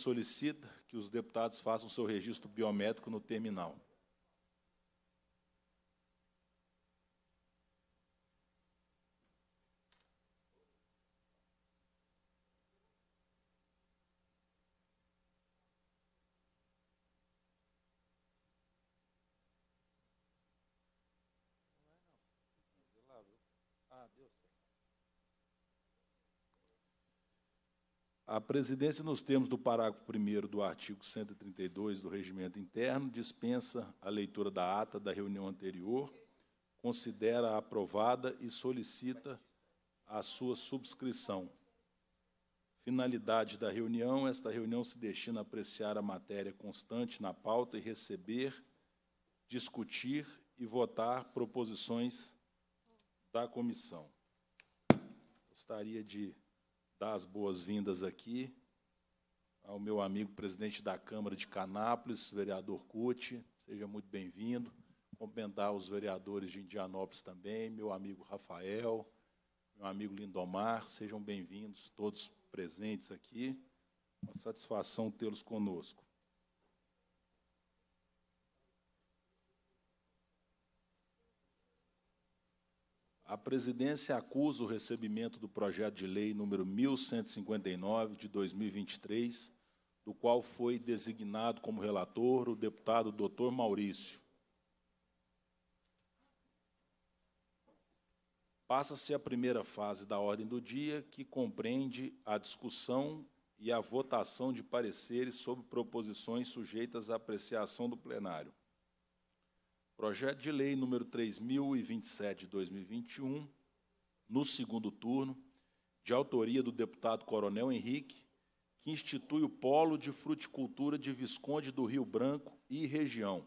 solicita que os deputados façam seu registro biométrico no terminal. A presidência, nos termos do parágrafo 1 do artigo 132 do Regimento Interno, dispensa a leitura da ata da reunião anterior, considera aprovada e solicita a sua subscrição. Finalidade da reunião: esta reunião se destina a apreciar a matéria constante na pauta e receber, discutir e votar proposições da comissão. Gostaria de dar as boas-vindas aqui ao meu amigo presidente da Câmara de Canápolis, vereador Cuti, seja muito bem-vindo. Comentar os vereadores de Indianópolis também, meu amigo Rafael, meu amigo Lindomar, sejam bem-vindos todos presentes aqui. Uma satisfação tê-los conosco. a presidência acusa o recebimento do projeto de lei número 1159 de 2023, do qual foi designado como relator o deputado Dr. Maurício. Passa-se a primeira fase da ordem do dia, que compreende a discussão e a votação de pareceres sobre proposições sujeitas à apreciação do plenário. Projeto de lei número 3027 de 2021, no segundo turno, de autoria do deputado Coronel Henrique, que institui o Polo de Fruticultura de Visconde do Rio Branco e região.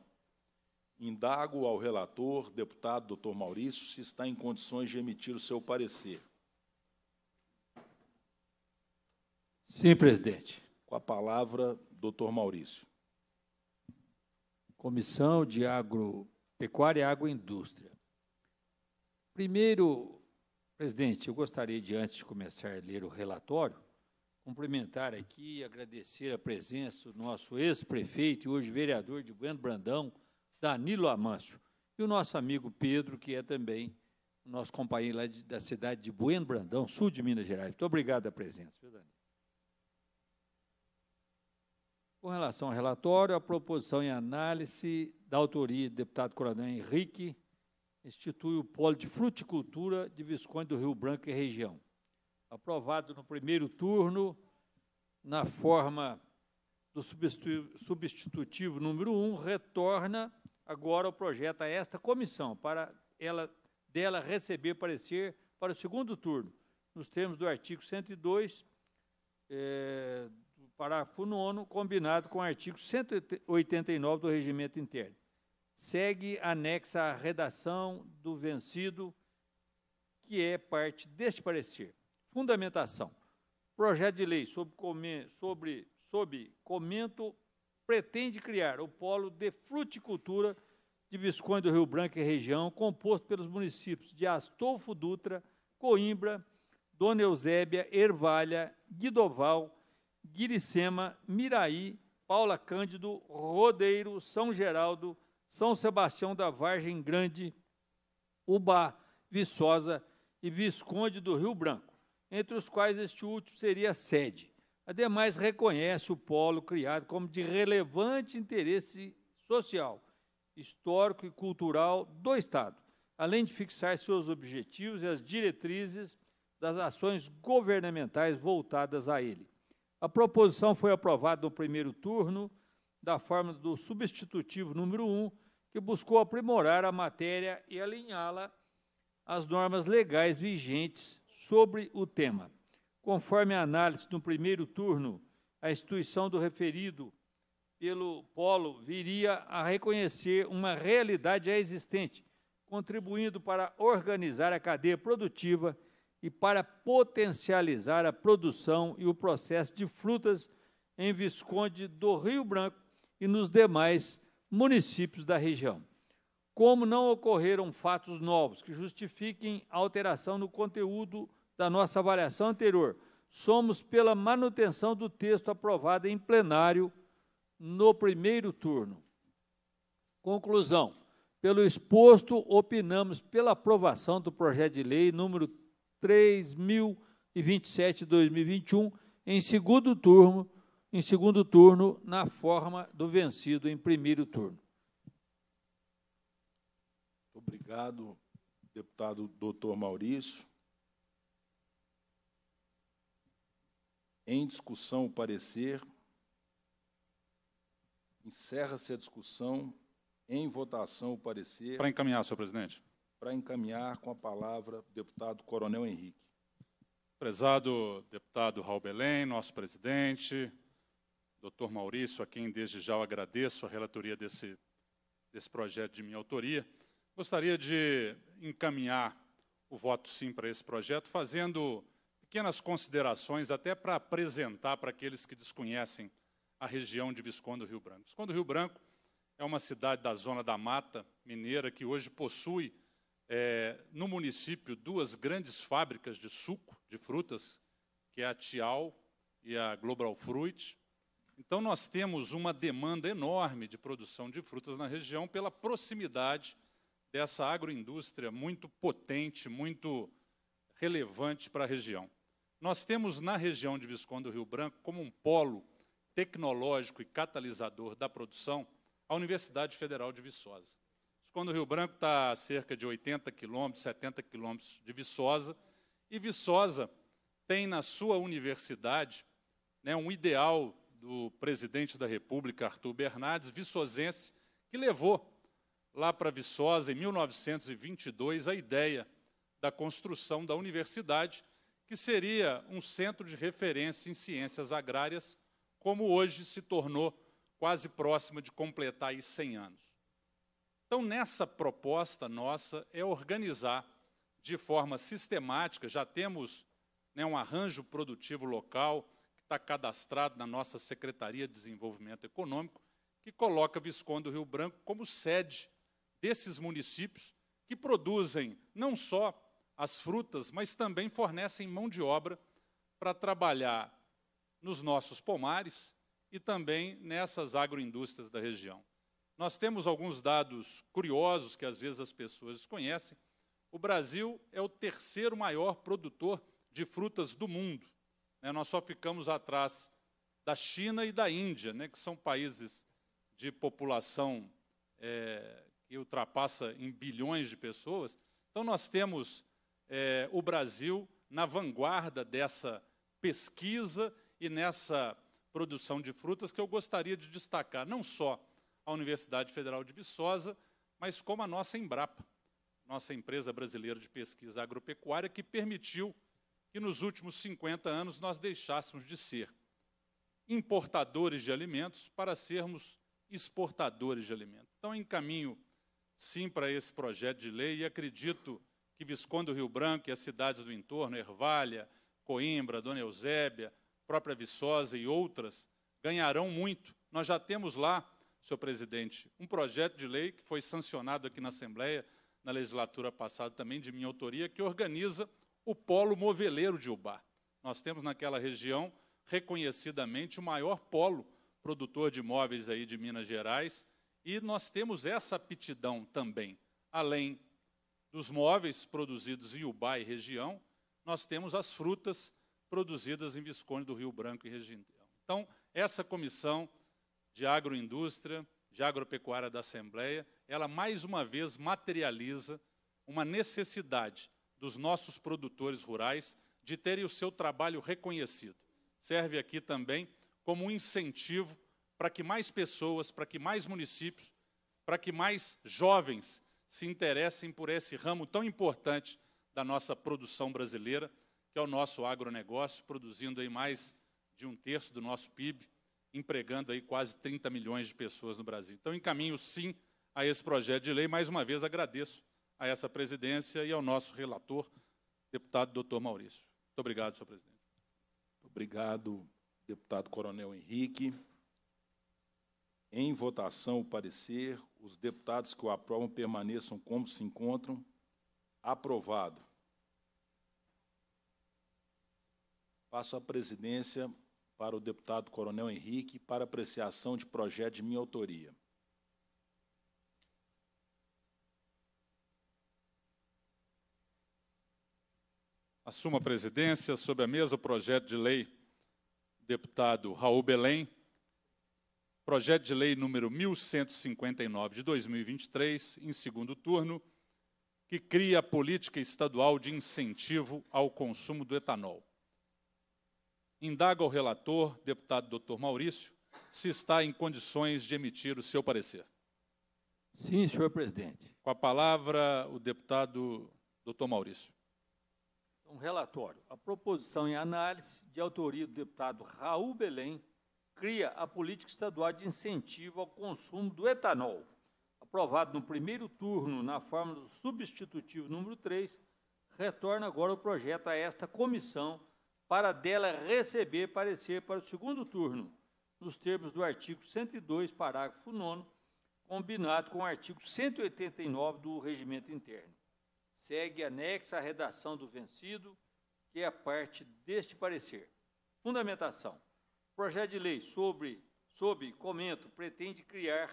Indago ao relator, deputado Dr. Maurício, se está em condições de emitir o seu parecer. Sim, presidente. Com a palavra, doutor Maurício. Comissão de Agro, Pecuária, Água e Indústria. Primeiro, presidente, eu gostaria de, antes de começar a ler o relatório, cumprimentar aqui e agradecer a presença do nosso ex-prefeito e hoje vereador de Bueno Brandão, Danilo Amâncio, e o nosso amigo Pedro, que é também nosso companheiro lá de, da cidade de Bueno Brandão, sul de Minas Gerais. Muito obrigado pela presença, viu, Danilo? Com relação ao relatório, a proposição em análise da autoria do deputado Coronel Henrique institui o polo de fruticultura de Visconde do Rio Branco e região. Aprovado no primeiro turno, na forma do substitutivo número 1, um, retorna agora o projeto a esta comissão, para ela dela receber parecer para o segundo turno, nos termos do artigo 102 parágrafo 9, combinado com o artigo 189 do Regimento Interno. Segue anexa a redação do vencido, que é parte deste parecer. Fundamentação. Projeto de lei sobre, sobre, sobre comento pretende criar o polo de fruticultura de Visconde do Rio Branco e região, composto pelos municípios de Astolfo Dutra, Coimbra, Dona Eusébia, Ervalha, Guidoval, Guiricema, Miraí, Paula Cândido, Rodeiro, São Geraldo, São Sebastião da Vargem Grande, Ubá, Viçosa e Visconde do Rio Branco, entre os quais este último seria a sede. Ademais, reconhece o polo criado como de relevante interesse social, histórico e cultural do Estado, além de fixar seus objetivos e as diretrizes das ações governamentais voltadas a ele. A proposição foi aprovada no primeiro turno, da forma do substitutivo número 1, que buscou aprimorar a matéria e alinhá-la às normas legais vigentes sobre o tema. Conforme a análise no primeiro turno, a instituição do referido pelo Polo viria a reconhecer uma realidade já existente, contribuindo para organizar a cadeia produtiva e para potencializar a produção e o processo de frutas em Visconde do Rio Branco e nos demais municípios da região. Como não ocorreram fatos novos que justifiquem alteração no conteúdo da nossa avaliação anterior, somos pela manutenção do texto aprovado em plenário no primeiro turno. Conclusão. Pelo exposto, opinamos pela aprovação do projeto de lei número 3027 2021 em segundo turno, em segundo turno na forma do vencido em primeiro turno. Obrigado, deputado doutor Maurício. Em discussão o parecer. Encerra-se a discussão. Em votação o parecer. Para encaminhar, senhor presidente para encaminhar com a palavra deputado Coronel Henrique. Prezado deputado Raul Belém, nosso presidente, doutor Maurício, a quem desde já eu agradeço a relatoria desse, desse projeto de minha autoria, gostaria de encaminhar o voto sim para esse projeto, fazendo pequenas considerações até para apresentar para aqueles que desconhecem a região de Visconde do Rio Branco. Visconde do Rio Branco é uma cidade da zona da mata mineira que hoje possui é, no município duas grandes fábricas de suco, de frutas, que é a Tial e a Global Fruit. Então, nós temos uma demanda enorme de produção de frutas na região pela proximidade dessa agroindústria muito potente, muito relevante para a região. Nós temos na região de Visconde do Rio Branco, como um polo tecnológico e catalisador da produção, a Universidade Federal de Viçosa quando o Rio Branco está a cerca de 80 quilômetros, 70 quilômetros de Viçosa, e Viçosa tem na sua universidade né, um ideal do presidente da República, Arthur Bernardes, viçosense, que levou lá para Viçosa, em 1922, a ideia da construção da universidade, que seria um centro de referência em ciências agrárias, como hoje se tornou quase próxima de completar aí 100 anos. Então, nessa proposta nossa é organizar de forma sistemática, já temos né, um arranjo produtivo local que está cadastrado na nossa Secretaria de Desenvolvimento Econômico, que coloca Visconde do Rio Branco como sede desses municípios que produzem não só as frutas, mas também fornecem mão de obra para trabalhar nos nossos pomares e também nessas agroindústrias da região. Nós temos alguns dados curiosos que às vezes as pessoas desconhecem. O Brasil é o terceiro maior produtor de frutas do mundo. Né? Nós só ficamos atrás da China e da Índia, né? que são países de população é, que ultrapassa em bilhões de pessoas. Então, nós temos é, o Brasil na vanguarda dessa pesquisa e nessa produção de frutas que eu gostaria de destacar, não só à Universidade Federal de Viçosa, mas como a nossa Embrapa, nossa empresa brasileira de pesquisa agropecuária, que permitiu que nos últimos 50 anos nós deixássemos de ser importadores de alimentos para sermos exportadores de alimentos. Então, encaminho sim para esse projeto de lei e acredito que Visconde do Rio Branco e as cidades do entorno, Ervalha, Coimbra, Dona Eusébia, própria Viçosa e outras, ganharão muito. Nós já temos lá senhor presidente, um projeto de lei que foi sancionado aqui na Assembleia na legislatura passada também de minha autoria, que organiza o polo moveleiro de Ubá. Nós temos naquela região reconhecidamente o maior polo produtor de móveis aí de Minas Gerais e nós temos essa aptidão também. Além dos móveis produzidos em Ubá e região, nós temos as frutas produzidas em Visconde do Rio Branco e região. Então, essa comissão de agroindústria, de agropecuária da Assembleia, ela mais uma vez materializa uma necessidade dos nossos produtores rurais de terem o seu trabalho reconhecido. Serve aqui também como um incentivo para que mais pessoas, para que mais municípios, para que mais jovens se interessem por esse ramo tão importante da nossa produção brasileira, que é o nosso agronegócio, produzindo aí mais de um terço do nosso PIB, empregando aí quase 30 milhões de pessoas no Brasil. Então, encaminho sim a esse projeto de lei. Mais uma vez, agradeço a essa presidência e ao nosso relator, deputado doutor Maurício. Muito obrigado, senhor presidente. Obrigado, deputado Coronel Henrique. Em votação, o parecer, os deputados que o aprovam permaneçam como se encontram. Aprovado. Passo a presidência para o deputado Coronel Henrique para apreciação de projeto de minha autoria. Assuma a presidência sobre a mesa o projeto de lei deputado Raul Belém, projeto de lei número 1159 de 2023, em segundo turno, que cria a política estadual de incentivo ao consumo do etanol indaga ao relator, deputado doutor Maurício, se está em condições de emitir o seu parecer. Sim, senhor presidente. Com a palavra, o deputado doutor Maurício. Um relatório. A proposição em análise, de autoria do deputado Raul Belém, cria a política estadual de incentivo ao consumo do etanol, aprovado no primeiro turno na forma do substitutivo número 3, retorna agora o projeto a esta comissão para dela receber parecer para o segundo turno, nos termos do artigo 102, parágrafo 9, combinado com o artigo 189 do regimento interno. Segue anexa a redação do vencido, que é a parte deste parecer. Fundamentação. O projeto de lei sobre, sobre comento, pretende criar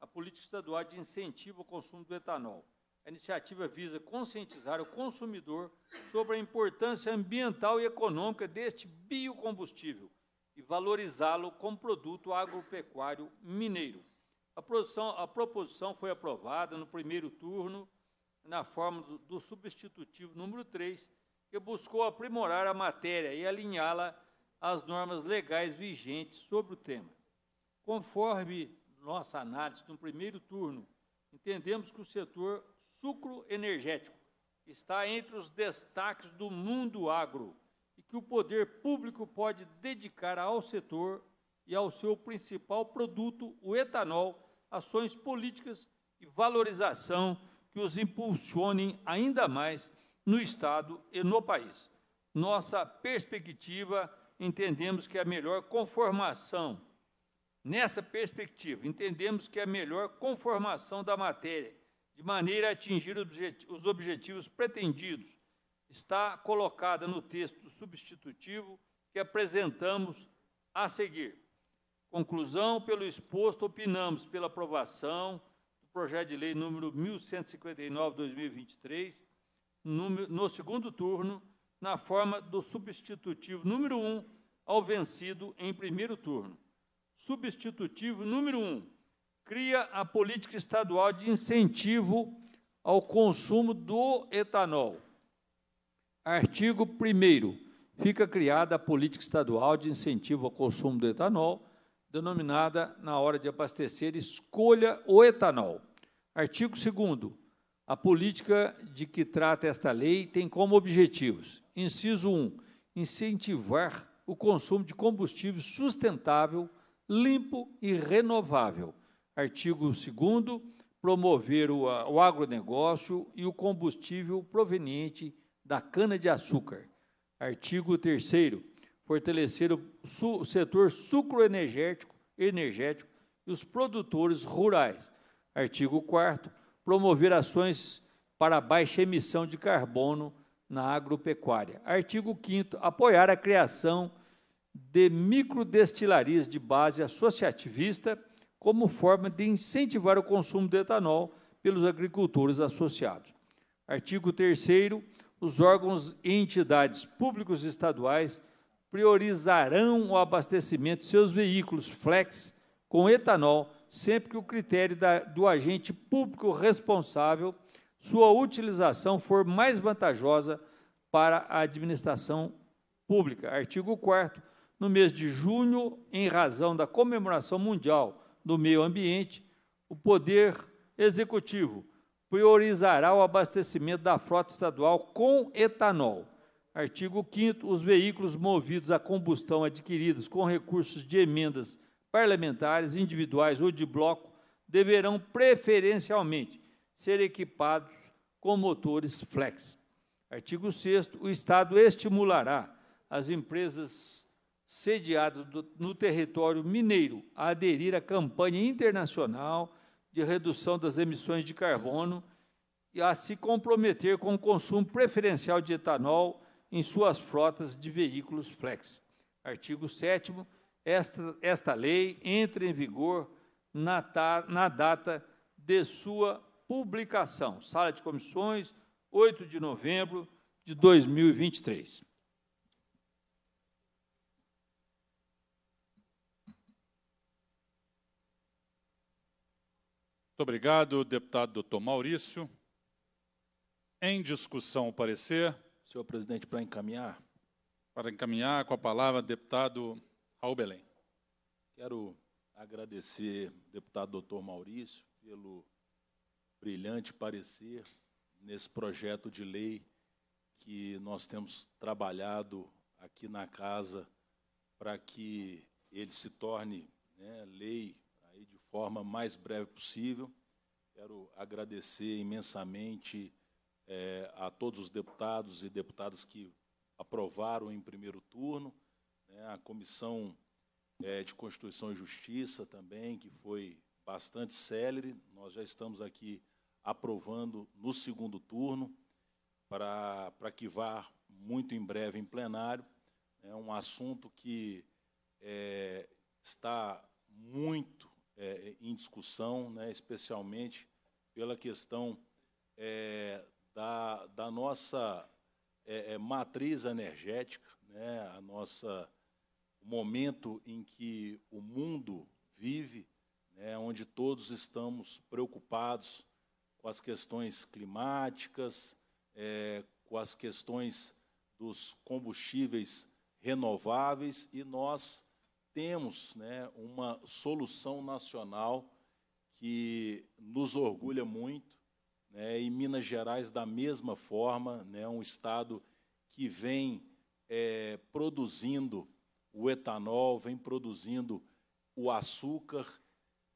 a política estadual de incentivo ao consumo do etanol. A iniciativa visa conscientizar o consumidor sobre a importância ambiental e econômica deste biocombustível e valorizá-lo como produto agropecuário mineiro. A, produção, a proposição foi aprovada no primeiro turno na forma do, do substitutivo número 3, que buscou aprimorar a matéria e alinhá-la às normas legais vigentes sobre o tema. Conforme nossa análise no primeiro turno, entendemos que o setor sucro energético está entre os destaques do mundo agro e que o poder público pode dedicar ao setor e ao seu principal produto, o etanol, ações políticas e valorização que os impulsionem ainda mais no Estado e no país. Nossa perspectiva, entendemos que é a melhor conformação, nessa perspectiva, entendemos que é a melhor conformação da matéria de maneira a atingir os objetivos pretendidos, está colocada no texto substitutivo que apresentamos a seguir. Conclusão, pelo exposto, opinamos pela aprovação do projeto de lei número 1159/2023, no segundo turno, na forma do substitutivo número 1 ao vencido em primeiro turno. Substitutivo número 1 cria a política estadual de incentivo ao consumo do etanol. Artigo 1. Fica criada a política estadual de incentivo ao consumo do etanol, denominada, na hora de abastecer, escolha o etanol. Artigo 2. A política de que trata esta lei tem como objetivos: inciso 1. Incentivar o consumo de combustível sustentável, limpo e renovável. Artigo 2 promover o, o agronegócio e o combustível proveniente da cana-de-açúcar. Artigo 3 fortalecer o, su, o setor sucroenergético energético e os produtores rurais. Artigo 4 promover ações para baixa emissão de carbono na agropecuária. Artigo 5 apoiar a criação de microdestilarias de base associativista como forma de incentivar o consumo de etanol pelos agricultores associados. Artigo 3 os órgãos e entidades públicos estaduais priorizarão o abastecimento de seus veículos flex com etanol, sempre que o critério da, do agente público responsável sua utilização for mais vantajosa para a administração pública. Artigo 4 no mês de junho, em razão da comemoração mundial do meio ambiente, o Poder Executivo priorizará o abastecimento da frota estadual com etanol. Artigo 5 os veículos movidos a combustão adquiridos com recursos de emendas parlamentares, individuais ou de bloco, deverão preferencialmente ser equipados com motores flex. Artigo 6 o Estado estimulará as empresas sediados no território mineiro a aderir à campanha internacional de redução das emissões de carbono e a se comprometer com o consumo preferencial de etanol em suas frotas de veículos flex. Artigo 7 esta, esta lei entra em vigor na, ta, na data de sua publicação. Sala de Comissões, 8 de novembro de 2023. Muito obrigado, deputado doutor Maurício. Em discussão o parecer. Senhor presidente, para encaminhar. Para encaminhar, com a palavra, deputado Raul Belém. Quero agradecer, deputado doutor Maurício, pelo brilhante parecer nesse projeto de lei que nós temos trabalhado aqui na Casa para que ele se torne né, lei forma mais breve possível. Quero agradecer imensamente é, a todos os deputados e deputadas que aprovaram em primeiro turno, né, a Comissão é, de Constituição e Justiça também, que foi bastante célere. Nós já estamos aqui aprovando no segundo turno, para, que vá muito em breve em plenário. É um assunto que é, está muito é, em discussão, né, especialmente pela questão é, da, da, nossa é, é, matriz energética, né, a nossa o momento em que o mundo vive, né, onde todos estamos preocupados com as questões climáticas, é, com as questões dos combustíveis renováveis e nós temos né, uma solução nacional que nos orgulha muito, né, e Minas Gerais, da mesma forma, né, um estado que vem é, produzindo o etanol, vem produzindo o açúcar,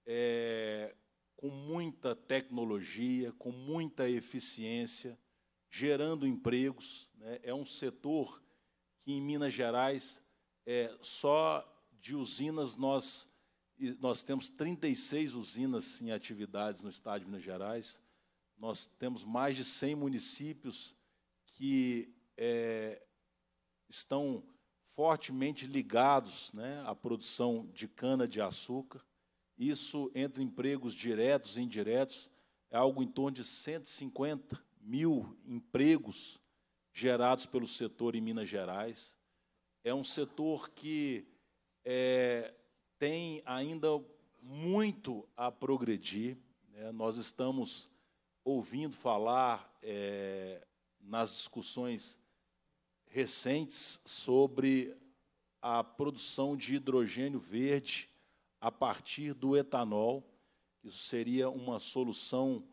é, com muita tecnologia, com muita eficiência, gerando empregos. Né, é um setor que, em Minas Gerais, é, só de usinas, nós, nós temos 36 usinas em atividades no estado de Minas Gerais. Nós temos mais de 100 municípios que é, estão fortemente ligados né, à produção de cana-de-açúcar. Isso, entre empregos diretos e indiretos, é algo em torno de 150 mil empregos gerados pelo setor em Minas Gerais. É um setor que é, tem ainda muito a progredir. Né? Nós estamos ouvindo falar é, nas discussões recentes sobre a produção de hidrogênio verde a partir do etanol. Isso seria uma solução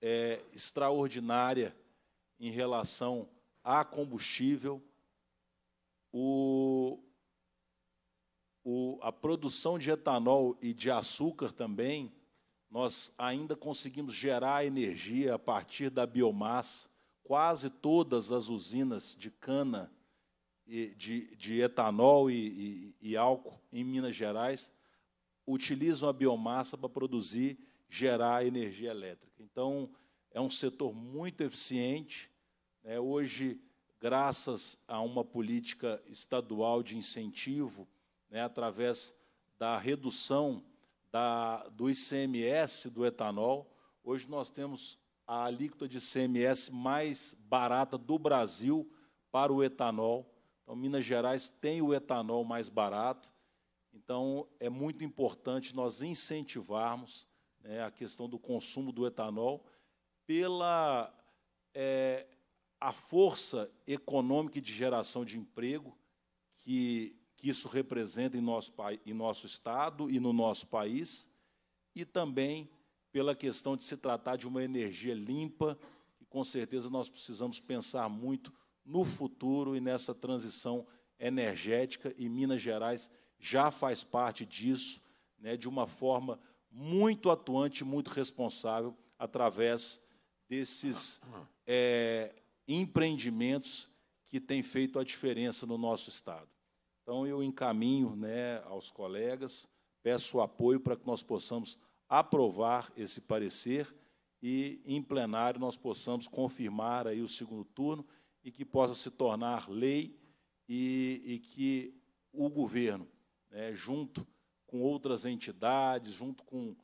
é, extraordinária em relação a combustível. O, o, a produção de etanol e de açúcar também, nós ainda conseguimos gerar energia a partir da biomassa. Quase todas as usinas de cana, de, de etanol e, e, e álcool em Minas Gerais utilizam a biomassa para produzir, gerar energia elétrica. Então, é um setor muito eficiente. Né? Hoje, graças a uma política estadual de incentivo, né, através da redução da, do ICMS do etanol. Hoje nós temos a alíquota de ICMS mais barata do Brasil para o etanol. Então, Minas Gerais tem o etanol mais barato. Então, é muito importante nós incentivarmos né, a questão do consumo do etanol pela é, a força econômica e de geração de emprego que que isso representa em nosso, em nosso estado e no nosso país, e também pela questão de se tratar de uma energia limpa, que com certeza nós precisamos pensar muito no futuro e nessa transição energética, e Minas Gerais já faz parte disso, né, de uma forma muito atuante, muito responsável, através desses é, empreendimentos que têm feito a diferença no nosso Estado. Então, eu encaminho né, aos colegas, peço o apoio para que nós possamos aprovar esse parecer e, em plenário, nós possamos confirmar aí o segundo turno e que possa se tornar lei e, e que o governo, né, junto com outras entidades, junto com,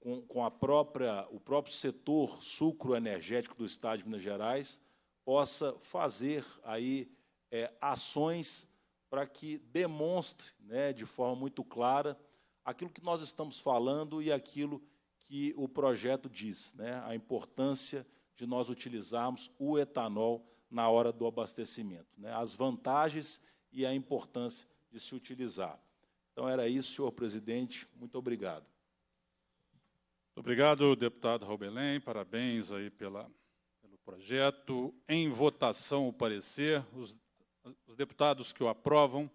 com, com, a própria, o próprio setor sucroenergético do Estado de Minas Gerais, possa fazer aí é, ações para que demonstre né, de forma muito clara aquilo que nós estamos falando e aquilo que o projeto diz, né, a importância de nós utilizarmos o etanol na hora do abastecimento, né, as vantagens e a importância de se utilizar. Então, era isso, senhor presidente. Muito obrigado. Muito obrigado, deputado Raubelém. Parabéns aí pela, pelo projeto. Em votação, o parecer. Os os deputados que o aprovam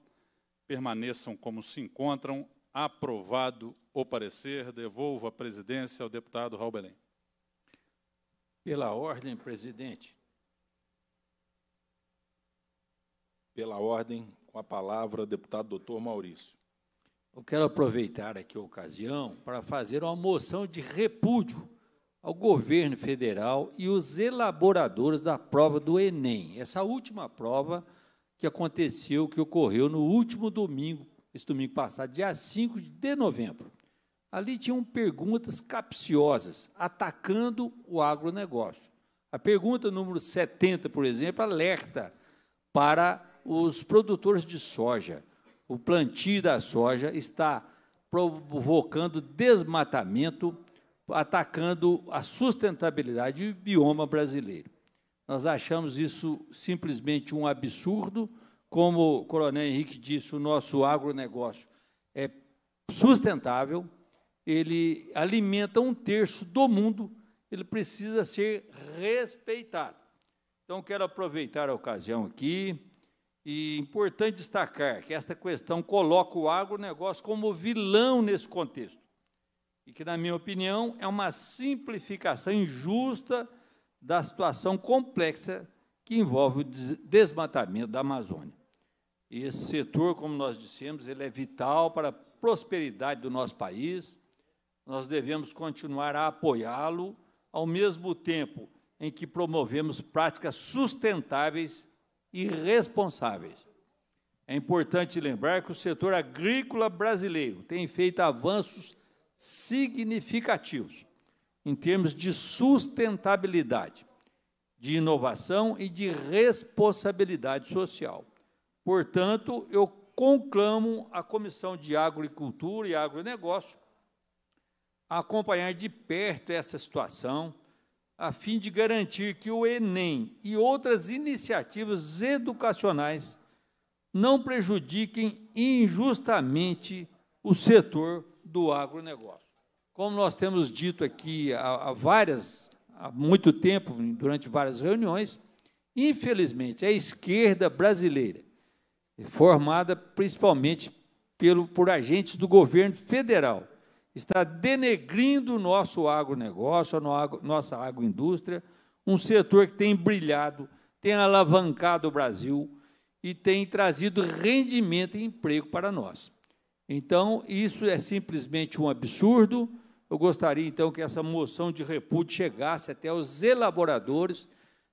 permaneçam como se encontram. Aprovado o parecer, devolvo a presidência ao deputado Raul Belém. Pela ordem, presidente. Pela ordem, com a palavra, deputado doutor Maurício. Eu quero aproveitar aqui a ocasião para fazer uma moção de repúdio ao governo federal e os elaboradores da prova do Enem. Essa última prova que aconteceu, que ocorreu no último domingo, esse domingo passado, dia 5 de novembro. Ali tinham perguntas capciosas, atacando o agronegócio. A pergunta número 70, por exemplo, alerta para os produtores de soja. O plantio da soja está provocando desmatamento, atacando a sustentabilidade do bioma brasileiro. Nós achamos isso simplesmente um absurdo. Como o Coronel Henrique disse, o nosso agronegócio é sustentável, ele alimenta um terço do mundo, ele precisa ser respeitado. Então, quero aproveitar a ocasião aqui e importante destacar que esta questão coloca o agronegócio como vilão nesse contexto. E que, na minha opinião, é uma simplificação injusta da situação complexa que envolve o desmatamento da Amazônia. esse setor, como nós dissemos, ele é vital para a prosperidade do nosso país. Nós devemos continuar a apoiá-lo, ao mesmo tempo em que promovemos práticas sustentáveis e responsáveis. É importante lembrar que o setor agrícola brasileiro tem feito avanços significativos em termos de sustentabilidade, de inovação e de responsabilidade social. Portanto, eu conclamo a Comissão de Agricultura e Agronegócio a acompanhar de perto essa situação, a fim de garantir que o Enem e outras iniciativas educacionais não prejudiquem injustamente o setor do agronegócio. Como nós temos dito aqui há, há várias, há muito tempo, durante várias reuniões, infelizmente, a esquerda brasileira, é formada principalmente pelo, por agentes do governo federal, está denegrindo o nosso agronegócio, a nossa agroindústria, um setor que tem brilhado, tem alavancado o Brasil e tem trazido rendimento e emprego para nós. Então, isso é simplesmente um absurdo eu gostaria então que essa moção de repúdio chegasse até os elaboradores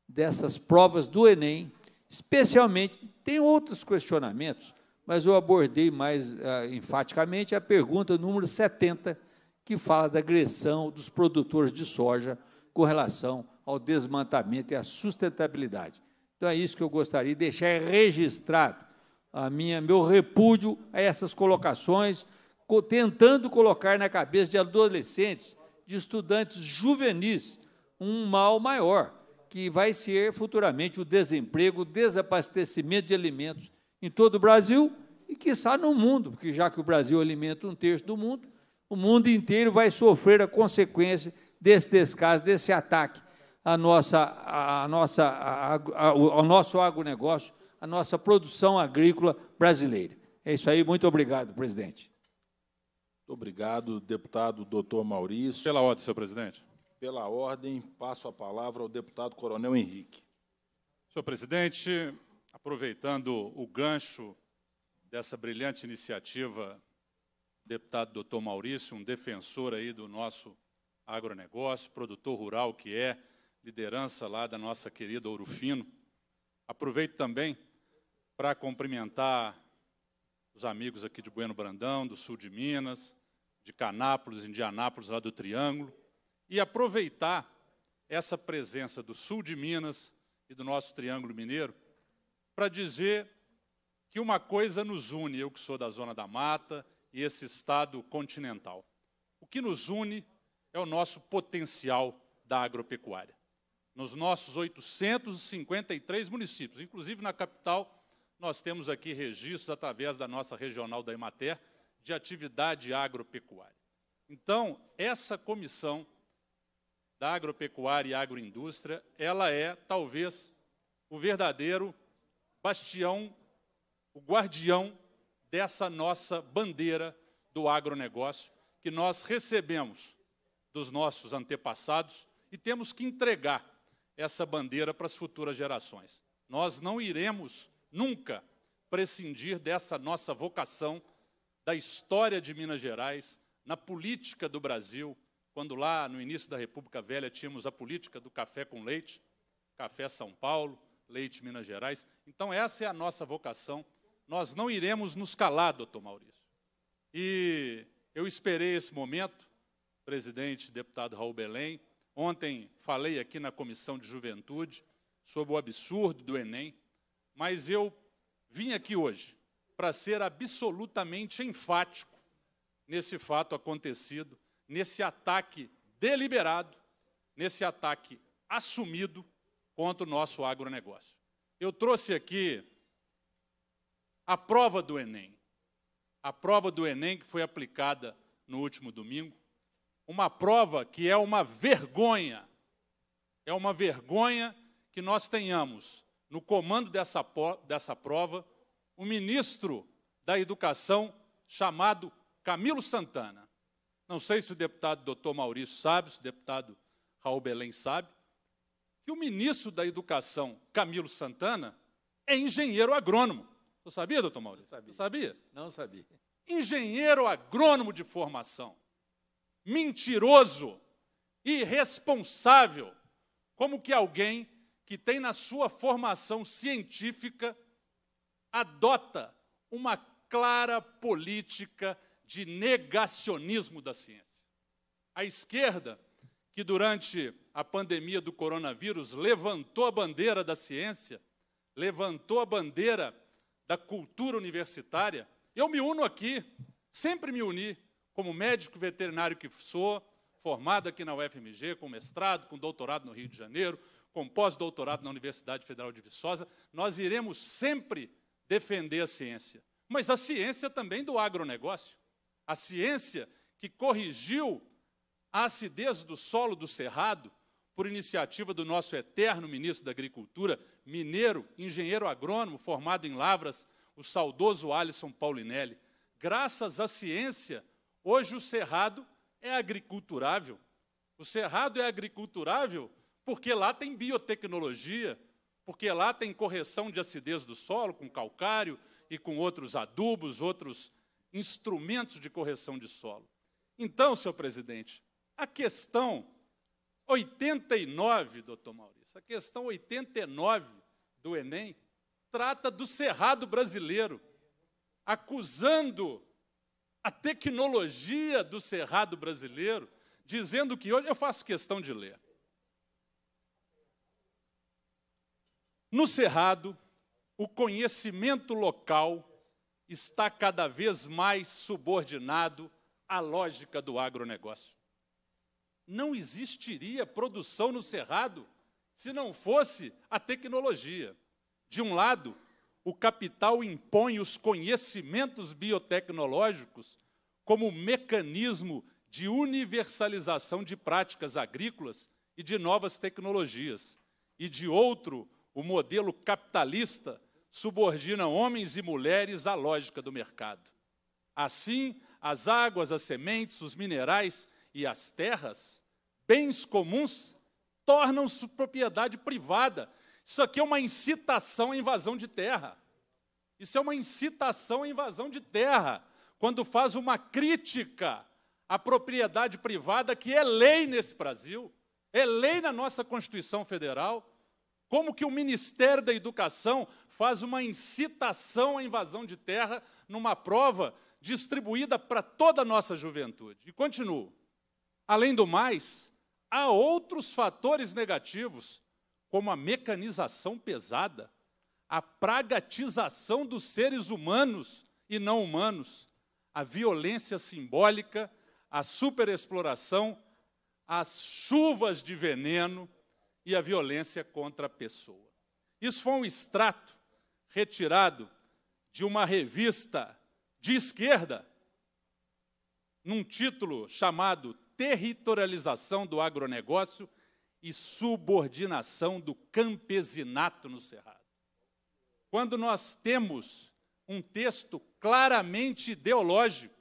dessas provas do Enem, especialmente tem outros questionamentos, mas eu abordei mais ah, enfaticamente a pergunta número 70, que fala da agressão dos produtores de soja com relação ao desmantamento e à sustentabilidade. Então é isso que eu gostaria de deixar registrado a minha meu repúdio a essas colocações tentando colocar na cabeça de adolescentes, de estudantes juvenis, um mal maior, que vai ser futuramente o desemprego, o desabastecimento de alimentos em todo o Brasil e, quiçá, no mundo, porque já que o Brasil alimenta um terço do mundo, o mundo inteiro vai sofrer a consequência desse descaso, desse ataque à nossa, à nossa, ao nosso agronegócio, à nossa produção agrícola brasileira. É isso aí, muito obrigado, presidente. Muito obrigado, deputado doutor Maurício. Pela ordem, senhor presidente. Pela ordem, passo a palavra ao deputado Coronel Henrique. Senhor presidente, aproveitando o gancho dessa brilhante iniciativa, deputado doutor Maurício, um defensor aí do nosso agronegócio, produtor rural que é, liderança lá da nossa querida Ouro Fino. Aproveito também para cumprimentar os amigos aqui de Bueno Brandão, do sul de Minas, de Canápolis, Indianápolis, lá do Triângulo, e aproveitar essa presença do sul de Minas e do nosso Triângulo Mineiro para dizer que uma coisa nos une, eu que sou da Zona da Mata e esse estado continental. O que nos une é o nosso potencial da agropecuária. Nos nossos 853 municípios, inclusive na capital, nós temos aqui registros através da nossa regional da Emater, de atividade agropecuária. Então, essa comissão da agropecuária e agroindústria, ela é talvez o verdadeiro bastião, o guardião dessa nossa bandeira do agronegócio que nós recebemos dos nossos antepassados e temos que entregar essa bandeira para as futuras gerações. Nós não iremos nunca prescindir dessa nossa vocação da história de Minas Gerais, na política do Brasil, quando lá no início da República Velha tínhamos a política do café com leite, café São Paulo, leite Minas Gerais. Então, essa é a nossa vocação. Nós não iremos nos calar, doutor Maurício. E eu esperei esse momento, presidente, deputado Raul Belém. Ontem falei aqui na Comissão de Juventude sobre o absurdo do Enem, mas eu vim aqui hoje para ser absolutamente enfático nesse fato acontecido, nesse ataque deliberado, nesse ataque assumido contra o nosso agronegócio. Eu trouxe aqui a prova do Enem, a prova do Enem que foi aplicada no último domingo, uma prova que é uma vergonha, é uma vergonha que nós tenhamos no comando dessa, dessa prova um ministro da Educação chamado Camilo Santana. Não sei se o deputado doutor Maurício sabe, se o deputado Raul Belém sabe, que o ministro da Educação, Camilo Santana, é engenheiro agrônomo. Você sabia, doutor Maurício? Não sabia. sabia. Não sabia. Engenheiro agrônomo de formação. Mentiroso, irresponsável. Como que alguém que tem na sua formação científica adota uma clara política de negacionismo da ciência. A esquerda, que durante a pandemia do coronavírus levantou a bandeira da ciência, levantou a bandeira da cultura universitária, eu me uno aqui, sempre me uni, como médico veterinário que sou, formado aqui na UFMG, com mestrado, com doutorado no Rio de Janeiro, com pós-doutorado na Universidade Federal de Viçosa, nós iremos sempre defender a ciência, mas a ciência também do agronegócio. A ciência que corrigiu a acidez do solo do Cerrado, por iniciativa do nosso eterno ministro da Agricultura, mineiro, engenheiro agrônomo formado em Lavras, o saudoso Alisson Paulinelli. Graças à ciência, hoje o Cerrado é agriculturável. O Cerrado é agriculturável porque lá tem biotecnologia, porque lá tem correção de acidez do solo com calcário e com outros adubos, outros instrumentos de correção de solo. Então, senhor presidente, a questão 89, doutor Maurício, a questão 89 do Enem trata do cerrado brasileiro, acusando a tecnologia do cerrado brasileiro, dizendo que hoje eu faço questão de ler. No Cerrado, o conhecimento local está cada vez mais subordinado à lógica do agronegócio. Não existiria produção no Cerrado se não fosse a tecnologia. De um lado, o capital impõe os conhecimentos biotecnológicos como mecanismo de universalização de práticas agrícolas e de novas tecnologias, e de outro, o modelo capitalista subordina homens e mulheres à lógica do mercado. Assim, as águas, as sementes, os minerais e as terras, bens comuns, tornam-se propriedade privada. Isso aqui é uma incitação à invasão de terra. Isso é uma incitação à invasão de terra, quando faz uma crítica à propriedade privada, que é lei nesse Brasil, é lei na nossa Constituição Federal. Como que o Ministério da Educação faz uma incitação à invasão de terra numa prova distribuída para toda a nossa juventude? E continuo. Além do mais, há outros fatores negativos, como a mecanização pesada, a pragatização dos seres humanos e não humanos, a violência simbólica, a superexploração, as chuvas de veneno, e a violência contra a pessoa. Isso foi um extrato retirado de uma revista de esquerda, num título chamado Territorialização do Agronegócio e Subordinação do Campesinato no Cerrado. Quando nós temos um texto claramente ideológico,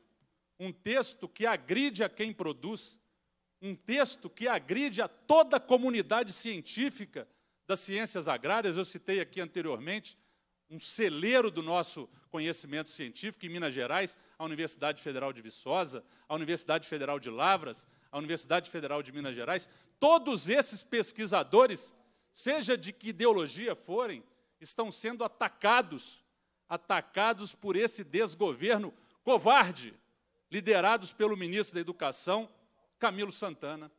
um texto que agride a quem produz, um texto que agride a toda a comunidade científica das ciências agrárias. Eu citei aqui anteriormente um celeiro do nosso conhecimento científico em Minas Gerais, a Universidade Federal de Viçosa, a Universidade Federal de Lavras, a Universidade Federal de Minas Gerais. Todos esses pesquisadores, seja de que ideologia forem, estão sendo atacados, atacados por esse desgoverno covarde, liderados pelo ministro da Educação, Camilo Santana,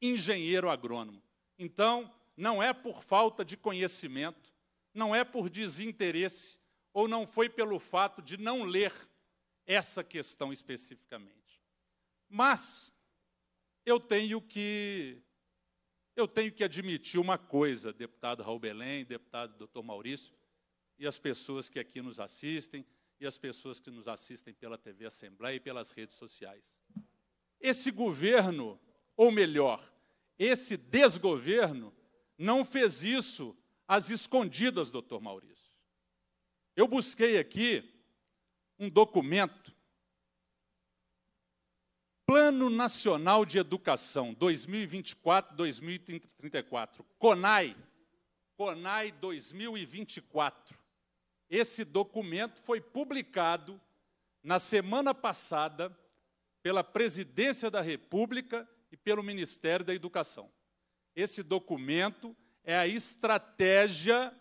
engenheiro agrônomo. Então, não é por falta de conhecimento, não é por desinteresse, ou não foi pelo fato de não ler essa questão especificamente. Mas eu tenho que eu tenho que admitir uma coisa, deputado Raul Belém, deputado doutor Maurício, e as pessoas que aqui nos assistem, e as pessoas que nos assistem pela TV Assembleia e pelas redes sociais. Esse governo, ou melhor, esse desgoverno, não fez isso às escondidas, doutor Maurício. Eu busquei aqui um documento, Plano Nacional de Educação 2024-2034, CONAI, CONAI 2024. Esse documento foi publicado na semana passada pela Presidência da República e pelo Ministério da Educação. Esse documento é a estratégia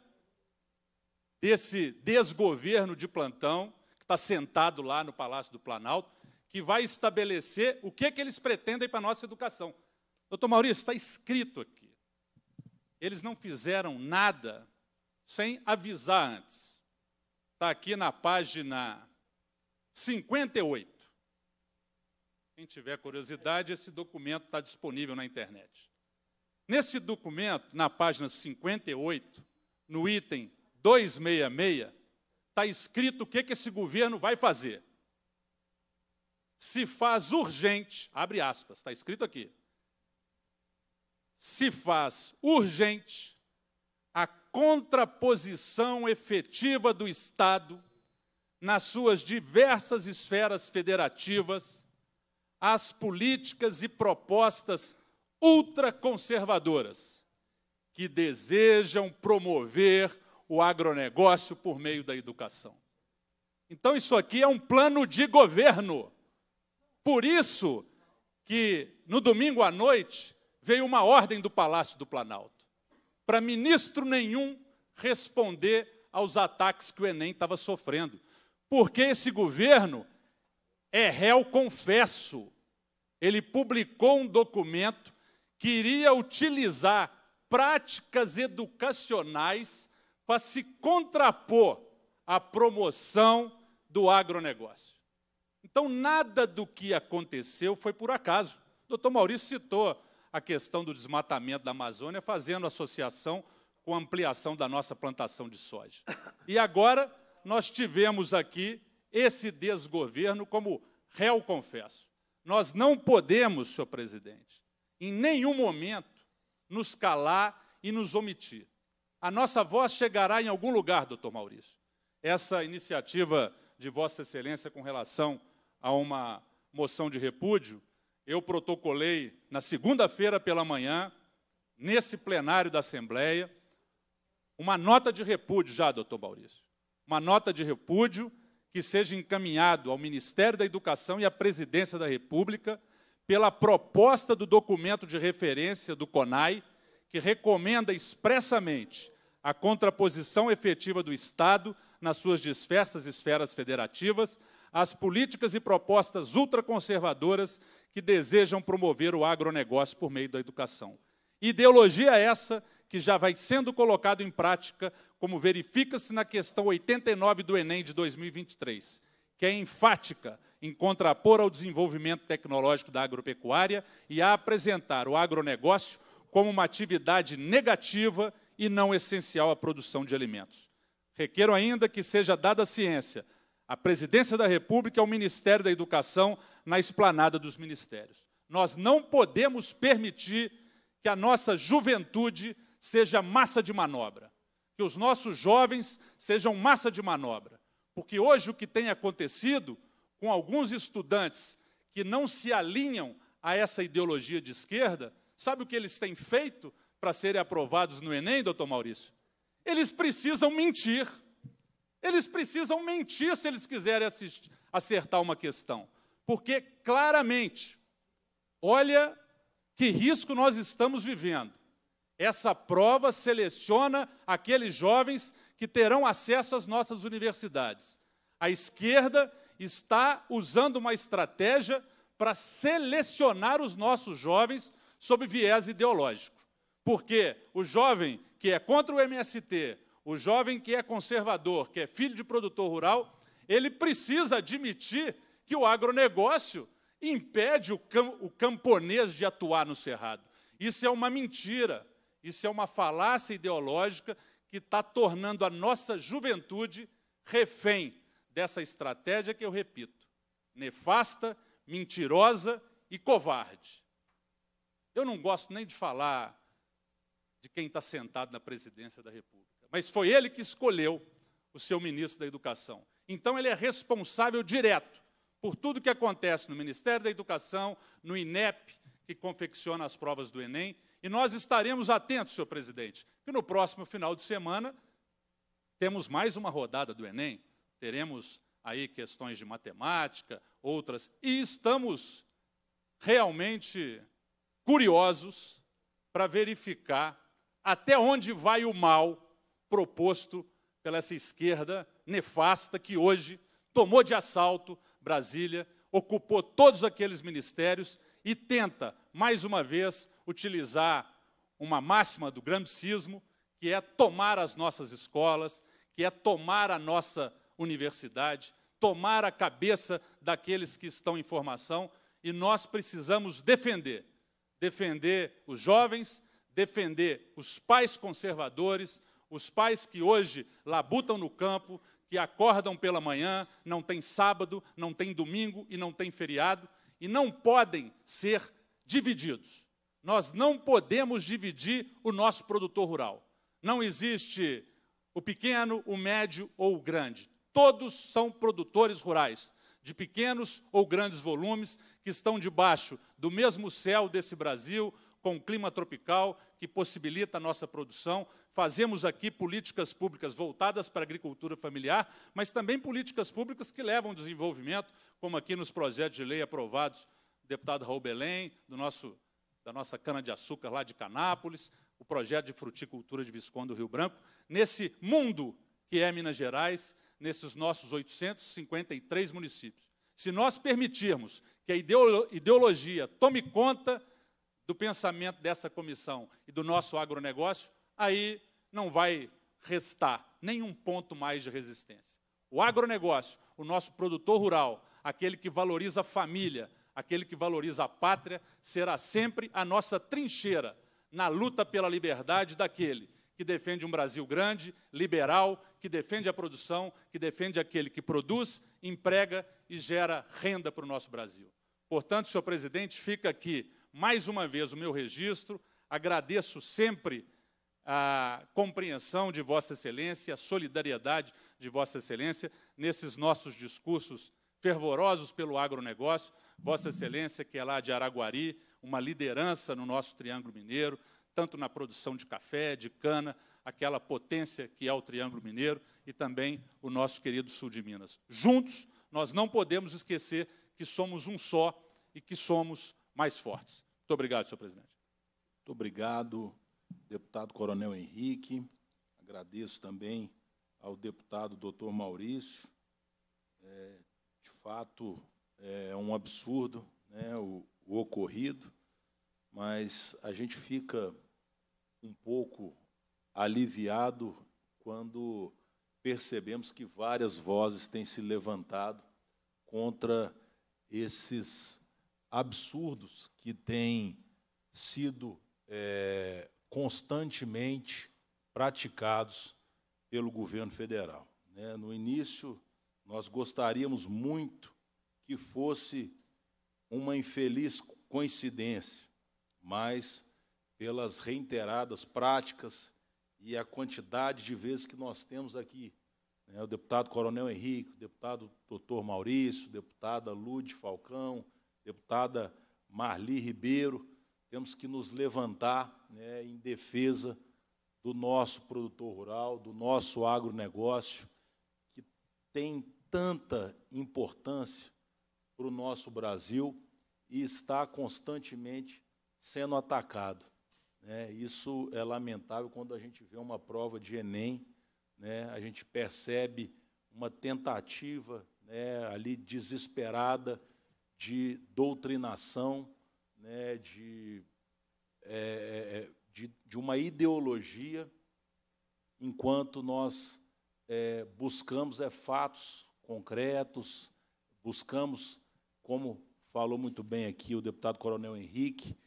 desse desgoverno de plantão, que está sentado lá no Palácio do Planalto, que vai estabelecer o que, é que eles pretendem para a nossa educação. Doutor Maurício, está escrito aqui. Eles não fizeram nada sem avisar antes. Está aqui na página 58. Quem tiver curiosidade, esse documento está disponível na internet. Nesse documento, na página 58, no item 266, está escrito o que, que esse governo vai fazer. Se faz urgente, abre aspas, está escrito aqui. Se faz urgente a contraposição efetiva do Estado nas suas diversas esferas federativas às políticas e propostas ultraconservadoras que desejam promover o agronegócio por meio da educação. Então isso aqui é um plano de governo. Por isso que no domingo à noite veio uma ordem do Palácio do Planalto para ministro nenhum responder aos ataques que o Enem estava sofrendo. Porque esse governo é réu confesso ele publicou um documento que iria utilizar práticas educacionais para se contrapor à promoção do agronegócio. Então, nada do que aconteceu foi por acaso. O doutor Maurício citou a questão do desmatamento da Amazônia, fazendo associação com a ampliação da nossa plantação de soja. E agora nós tivemos aqui esse desgoverno como réu confesso. Nós não podemos, senhor presidente, em nenhum momento nos calar e nos omitir. A nossa voz chegará em algum lugar, doutor Maurício. Essa iniciativa de Vossa Excelência com relação a uma moção de repúdio, eu protocolei na segunda-feira pela manhã, nesse plenário da Assembleia, uma nota de repúdio já, doutor Maurício. Uma nota de repúdio que seja encaminhado ao Ministério da Educação e à Presidência da República pela proposta do documento de referência do CONAI, que recomenda expressamente a contraposição efetiva do Estado nas suas dispersas esferas federativas às políticas e propostas ultraconservadoras que desejam promover o agronegócio por meio da educação. Ideologia essa que já vai sendo colocado em prática, como verifica-se na questão 89 do Enem de 2023, que é enfática em contrapor ao desenvolvimento tecnológico da agropecuária e a apresentar o agronegócio como uma atividade negativa e não essencial à produção de alimentos. Requeiro ainda que seja dada a ciência a presidência da República e ao Ministério da Educação na esplanada dos ministérios. Nós não podemos permitir que a nossa juventude seja massa de manobra. Que os nossos jovens sejam massa de manobra. Porque hoje o que tem acontecido com alguns estudantes que não se alinham a essa ideologia de esquerda, sabe o que eles têm feito para serem aprovados no Enem, doutor Maurício? Eles precisam mentir. Eles precisam mentir se eles quiserem acertar uma questão. Porque, claramente, olha que risco nós estamos vivendo. Essa prova seleciona aqueles jovens que terão acesso às nossas universidades. A esquerda está usando uma estratégia para selecionar os nossos jovens sob viés ideológico. Porque o jovem que é contra o MST, o jovem que é conservador, que é filho de produtor rural, ele precisa admitir que o agronegócio impede o, cam o camponês de atuar no cerrado. Isso é uma mentira. Isso é uma falácia ideológica que está tornando a nossa juventude refém dessa estratégia que eu repito, nefasta, mentirosa e covarde. Eu não gosto nem de falar de quem está sentado na presidência da República, mas foi ele que escolheu o seu ministro da Educação. Então, ele é responsável direto por tudo que acontece no Ministério da Educação, no INEP, que confecciona as provas do Enem, e nós estaremos atentos, senhor presidente, que no próximo final de semana temos mais uma rodada do Enem, teremos aí questões de matemática, outras, e estamos realmente curiosos para verificar até onde vai o mal proposto pela essa esquerda nefasta que hoje tomou de assalto Brasília, ocupou todos aqueles ministérios e tenta, mais uma vez, utilizar uma máxima do grandecismo, que é tomar as nossas escolas, que é tomar a nossa universidade, tomar a cabeça daqueles que estão em formação, e nós precisamos defender. Defender os jovens, defender os pais conservadores, os pais que hoje labutam no campo, que acordam pela manhã, não tem sábado, não tem domingo e não tem feriado, e não podem ser divididos. Nós não podemos dividir o nosso produtor rural. Não existe o pequeno, o médio ou o grande. Todos são produtores rurais, de pequenos ou grandes volumes, que estão debaixo do mesmo céu desse Brasil, com o clima tropical que possibilita a nossa produção. Fazemos aqui políticas públicas voltadas para a agricultura familiar, mas também políticas públicas que levam desenvolvimento, como aqui nos projetos de lei aprovados do deputado Raul Belém, do nosso, da nossa cana-de-açúcar lá de Canápolis, o projeto de fruticultura de Visconde do Rio Branco. Nesse mundo que é Minas Gerais, nesses nossos 853 municípios. Se nós permitirmos que a ideologia tome conta do pensamento dessa comissão e do nosso agronegócio, aí não vai restar nenhum ponto mais de resistência. O agronegócio, o nosso produtor rural, aquele que valoriza a família, aquele que valoriza a pátria, será sempre a nossa trincheira na luta pela liberdade daquele que defende um Brasil grande, liberal, que defende a produção, que defende aquele que produz, emprega e gera renda para o nosso Brasil. Portanto, senhor presidente, fica aqui mais uma vez o meu registro, agradeço sempre a compreensão de Vossa Excelência, a solidariedade de Vossa Excelência nesses nossos discursos fervorosos pelo agronegócio. Vossa Excelência, que é lá de Araguari, uma liderança no nosso Triângulo Mineiro, tanto na produção de café, de cana, aquela potência que é o Triângulo Mineiro e também o nosso querido sul de Minas. Juntos, nós não podemos esquecer que somos um só e que somos mais fortes. Muito obrigado, senhor presidente. Muito obrigado, deputado Coronel Henrique. Agradeço também ao deputado doutor Maurício. É, de fato, é um absurdo né, o, o ocorrido, mas a gente fica um pouco aliviado quando percebemos que várias vozes têm se levantado contra esses absurdos que têm sido é, constantemente praticados pelo governo federal. Né? No início, nós gostaríamos muito que fosse uma infeliz coincidência, mas pelas reiteradas práticas e a quantidade de vezes que nós temos aqui, né? o deputado Coronel Henrique, o deputado Doutor Maurício, deputada Lude Falcão, deputada Marli Ribeiro, temos que nos levantar né, em defesa do nosso produtor rural, do nosso agronegócio, que tem tanta importância para o nosso Brasil e está constantemente sendo atacado. Né. Isso é lamentável quando a gente vê uma prova de Enem, né? a gente percebe uma tentativa né, ali desesperada de doutrinação, né, de, é, é, é, de, de, uma ideologia, enquanto nós é, buscamos é, fatos concretos, buscamos, como falou muito bem aqui o deputado Coronel Henrique,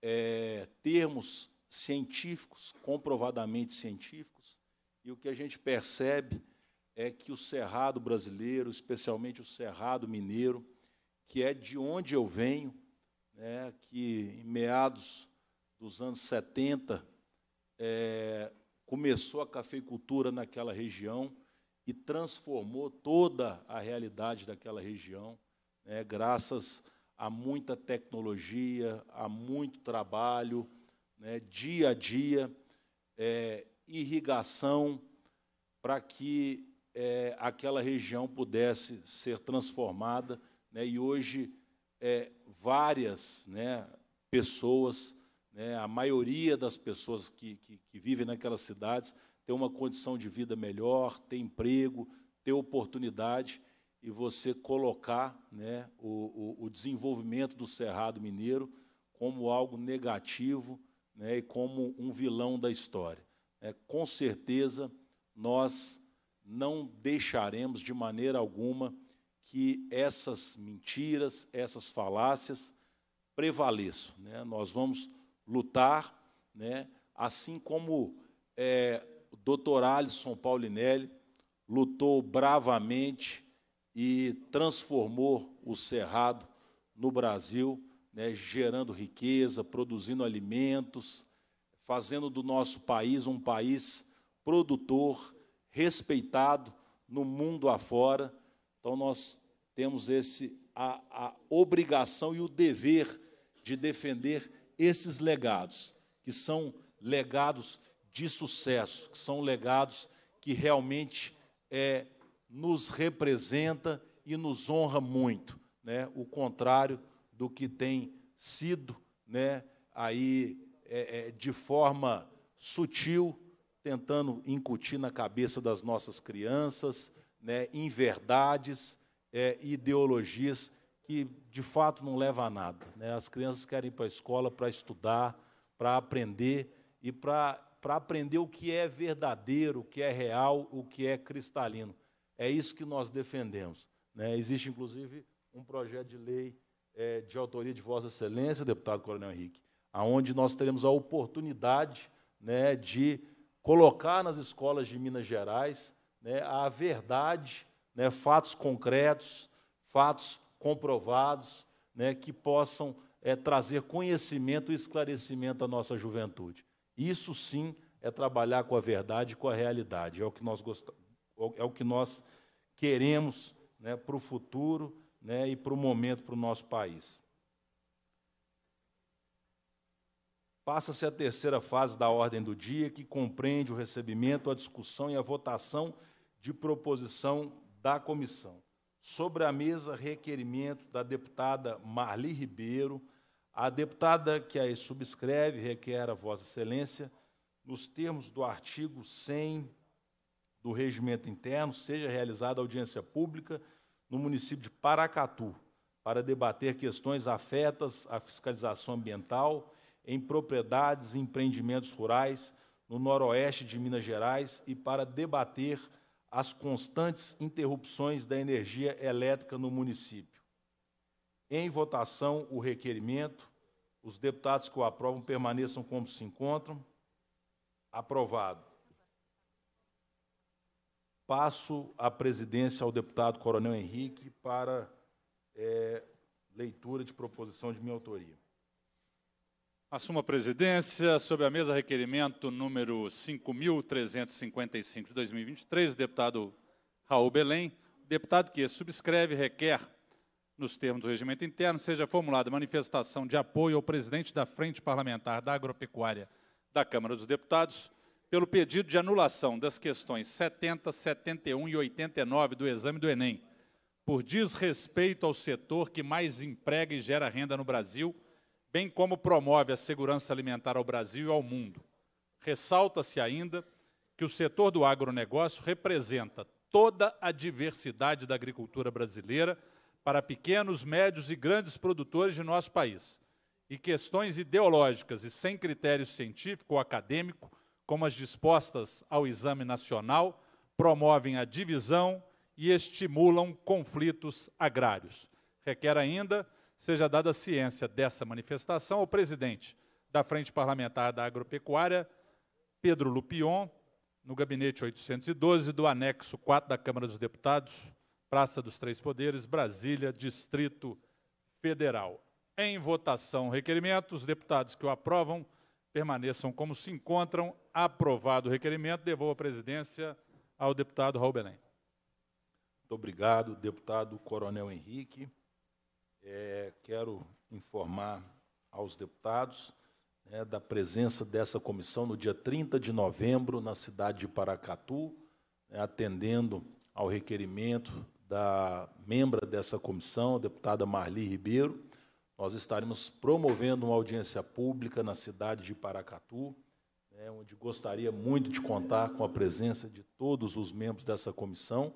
é, termos científicos, comprovadamente científicos, e o que a gente percebe é que o cerrado brasileiro, especialmente o cerrado mineiro, que é de onde eu venho, né, que em meados dos anos 70 é, começou a cafeicultura naquela região e transformou toda a realidade daquela região, né, graças a muita tecnologia, a muito trabalho, né, dia a dia, é, irrigação, para que é, aquela região pudesse ser transformada né, e hoje, é, várias né, pessoas, né, a maioria das pessoas que, que, que vivem naquelas cidades, tem uma condição de vida melhor, tem emprego, tem oportunidade, e você colocar né, o, o, o, desenvolvimento do Cerrado Mineiro como algo negativo né, e como um vilão da história. É, com certeza, nós não deixaremos de maneira alguma que essas mentiras, essas falácias prevaleçam. Né? Nós vamos lutar, né? assim como é, o doutor Alisson Paulinelli lutou bravamente e transformou o Cerrado no Brasil, né? gerando riqueza, produzindo alimentos, fazendo do nosso país um país produtor, respeitado no mundo afora então nós temos esse a, a obrigação e o dever de defender esses legados, que são legados de sucesso, que são legados que realmente é, nos representa e nos honra muito, né? O contrário do que tem sido, né? Aí é, é, de forma sutil tentando incutir na cabeça das nossas crianças, né, em verdades é, ideologias que de fato não levam a nada. Né? As crianças querem ir para a escola para estudar, para aprender e para aprender o que é verdadeiro, o que é real, o que é cristalino. É isso que nós defendemos. Né? Existe, inclusive, um projeto de lei é, de autoria de Vossa Excelência, deputado Coronel Henrique, aonde nós teremos a oportunidade né, de colocar nas escolas de Minas Gerais né, verdade, né, fatos concretos, fatos comprovados, né, que possam é, trazer conhecimento e esclarecimento à nossa juventude. Isso sim é trabalhar com a verdade e com a realidade. É o que nós gostamos, é, é o que nós queremos né, para o futuro né, e para o momento para o nosso país. Passa-se a terceira fase da ordem do dia, que compreende o recebimento, a discussão e a votação de proposição da comissão. Sobre a mesa, requerimento da deputada Marli Ribeiro. A deputada que a subscreve requer a Vossa Excelência, nos termos do artigo 100 do Regimento Interno, seja realizada audiência pública no município de Paracatu para debater questões afetas à fiscalização ambiental em propriedades e empreendimentos rurais no noroeste de Minas Gerais e para debater as constantes interrupções da energia elétrica no município. Em votação, o requerimento. Os deputados que o aprovam permaneçam como se encontram. Aprovado. Passo a presidência ao deputado Coronel Henrique para é, leitura de proposição de minha autoria. Assuma a presidência sob a mesa requerimento número 5.355 de 2023, o deputado Raul Belém, deputado que subscreve requer, nos termos do regimento interno, seja formulada manifestação de apoio ao presidente da Frente Parlamentar da Agropecuária da Câmara dos Deputados pelo pedido de anulação das questões 70, 71 e 89 do exame do Enem, por desrespeito ao setor que mais emprega e gera renda no Brasil – bem como promove a segurança alimentar ao Brasil e ao mundo. Ressalta-se ainda que o setor do agronegócio representa toda a diversidade da agricultura brasileira para pequenos, médios e grandes produtores de nosso país. E questões ideológicas e sem critério científico ou acadêmico, como as dispostas ao exame nacional, promovem a divisão e estimulam conflitos agrários. Requer ainda seja dada a ciência dessa manifestação ao presidente da Frente Parlamentar da Agropecuária, Pedro Lupion, no gabinete 812 do anexo 4 da Câmara dos Deputados, Praça dos Três Poderes, Brasília, Distrito Federal. Em votação, requerimento, os deputados que o aprovam permaneçam como se encontram. Aprovado o requerimento, devolvo a presidência ao deputado Raul Belém. Muito obrigado, deputado Coronel Henrique. É, quero informar aos deputados né, da presença dessa comissão no dia 30 de novembro na cidade de Paracatu, né, atendendo ao requerimento da membra dessa comissão, a deputada Marli Ribeiro. Nós estaremos promovendo uma audiência pública na cidade de Paracatu, né, onde gostaria muito de contar com a presença de todos os membros dessa comissão,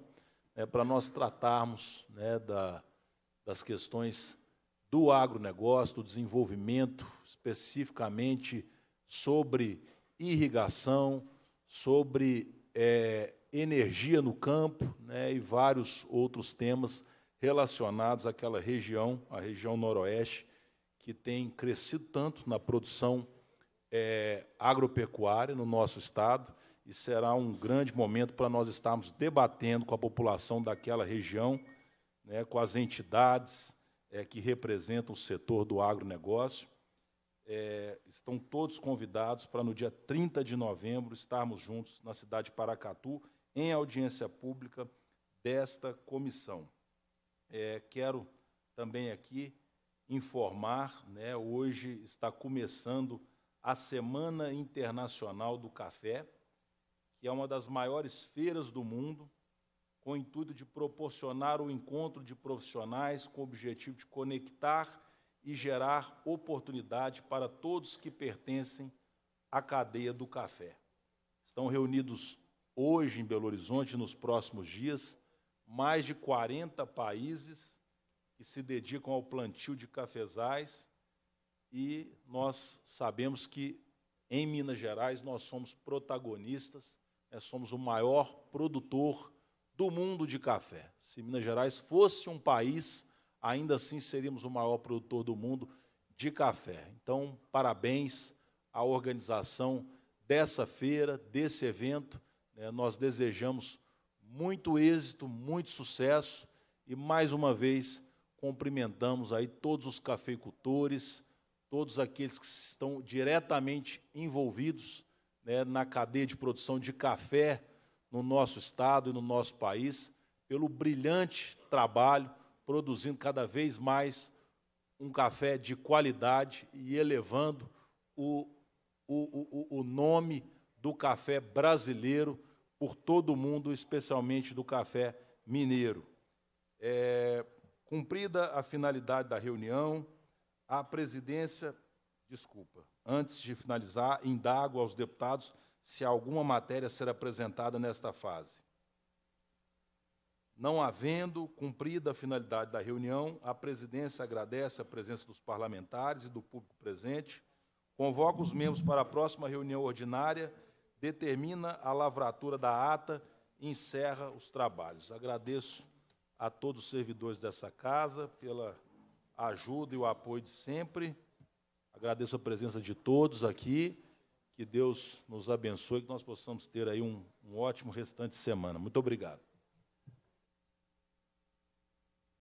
né, para nós tratarmos né, da das questões do agronegócio, do desenvolvimento, especificamente sobre irrigação, sobre é, energia no campo né, e vários outros temas relacionados àquela região, a região noroeste, que tem crescido tanto na produção é, agropecuária no nosso estado e será um grande momento para nós estarmos debatendo com a população daquela região né, com as entidades é, que representam o setor do agronegócio. É, estão todos convidados para, no dia 30 de novembro, estarmos juntos na cidade de Paracatu, em audiência pública desta comissão. É, quero também aqui informar, né, hoje está começando a Semana Internacional do Café, que é uma das maiores feiras do mundo, com o intuito de proporcionar o encontro de profissionais com o objetivo de conectar e gerar oportunidade para todos que pertencem à cadeia do café. Estão reunidos hoje em Belo Horizonte, nos próximos dias, mais de 40 países que se dedicam ao plantio de cafezais e nós sabemos que em Minas Gerais nós somos protagonistas, nós somos o maior produtor do mundo de café. Se Minas Gerais fosse um país, ainda assim seríamos o maior produtor do mundo de café. Então, parabéns à organização dessa feira, desse evento. Né? nós desejamos muito êxito, muito sucesso e, mais uma vez, cumprimentamos aí todos os cafeicultores, todos aqueles que estão diretamente envolvidos né, na cadeia de produção de café no nosso estado e no nosso país, pelo brilhante trabalho, produzindo cada vez mais um café de qualidade e elevando o, o, o, o nome do café brasileiro por todo o mundo, especialmente do café mineiro. É, cumprida a finalidade da reunião, a presidência, desculpa, antes de finalizar, indago aos deputados se alguma matéria ser apresentada nesta fase. Não havendo cumprida a finalidade da reunião, a presidência agradece a presença dos parlamentares e do público presente, convoca os membros para a próxima reunião ordinária, determina a lavratura da ata e encerra os trabalhos. Agradeço a todos os servidores dessa casa pela ajuda e o apoio de sempre. Agradeço a presença de todos aqui que Deus nos abençoe e que nós possamos ter aí um, um ótimo restante de semana. Muito obrigado.